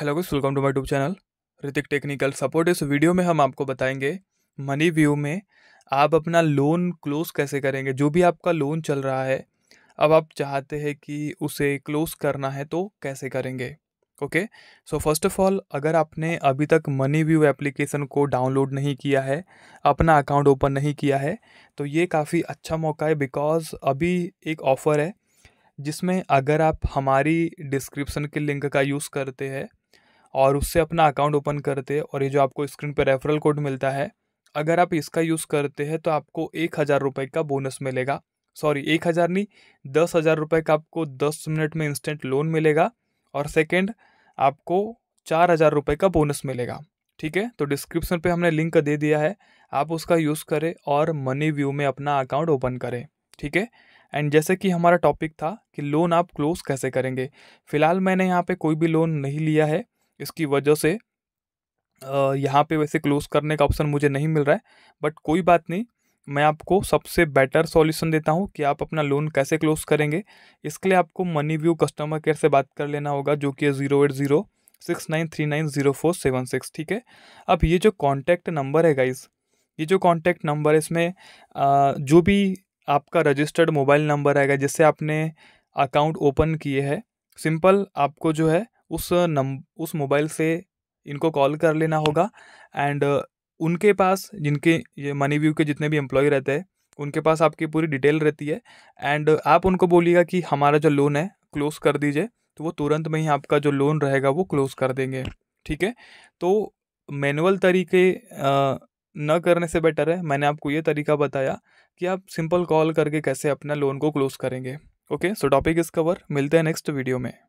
hello guys welcome to my tube channel Ritik technical support इस video में हम आपको बताएंगे मनी व्यू में आप अपना लोन क्लोज कैसे करेंगे जो भी आपका लोन चल रहा है अब आप चाहते हैं कि उसे क्लोज करना है तो कैसे करेंगे okay so first of all अगर आपने अभी तक मनी व्यू एप्लीकेशन को डाउनलोड नहीं किया है अपना अकाउंट ओपन नहीं किया है तो ये काफ़ी अच्छा मौका है बिकॉज़ अभी एक ऑफ़र है जिसमें अगर आप हमारी डिस्क्रिप्शन के लिंक का यूज़ करते हैं और उससे अपना अकाउंट ओपन करते हैं और ये जो आपको स्क्रीन पर रेफरल कोड मिलता है अगर आप इसका यूज़ करते हैं तो आपको एक हज़ार रुपये का बोनस मिलेगा सॉरी एक हज़ार नहीं दस हज़ार रुपये का आपको दस मिनट में इंस्टेंट लोन मिलेगा और सेकेंड आपको चार हज़ार रुपये का बोनस मिलेगा ठीक है तो डिस्क्रिप्शन पे हमने लिंक दे दिया है आप उसका यूज़ करें और मनी व्यू में अपना अकाउंट ओपन करें ठीक है एंड जैसे कि हमारा टॉपिक था कि लोन आप क्लोज़ कैसे करेंगे फ़िलहाल मैंने यहाँ पर कोई भी लोन नहीं लिया है इसकी वजह से यहाँ पे वैसे क्लोज करने का ऑप्शन मुझे नहीं मिल रहा है बट कोई बात नहीं मैं आपको सबसे बेटर सॉल्यूशन देता हूँ कि आप अपना लोन कैसे क्लोज करेंगे इसके लिए आपको मनी व्यू कस्टमर केयर से बात कर लेना होगा जो कि है zero eight zero six nine three nine zero four seven six ठीक है अब ये जो कॉन्टैक्ट नंबर है गाइज़ ये जो कॉन्टैक्ट नंबर है इसमें जो भी आपका रजिस्टर्ड मोबाइल नंबर आएगा जिससे आपने अकाउंट ओपन किए है सिंपल आपको जो है उस नम उस मोबाइल से इनको कॉल कर लेना होगा एंड उनके पास जिनके ये मनी व्यू के जितने भी एम्प्लॉय रहते हैं उनके पास आपकी पूरी डिटेल रहती है एंड आप उनको बोलिएगा कि हमारा जो लोन है क्लोज़ कर दीजिए तो वो तुरंत में ही आपका जो लोन रहेगा वो क्लोज़ कर देंगे ठीक है तो मैनुअल तरीके न करने से बेटर है मैंने आपको ये तरीका बताया कि आप सिंपल कॉल करके कैसे अपना लोन को क्लोज़ करेंगे okay so topic is cover मिलते हैं नेक्स्ट वीडियो में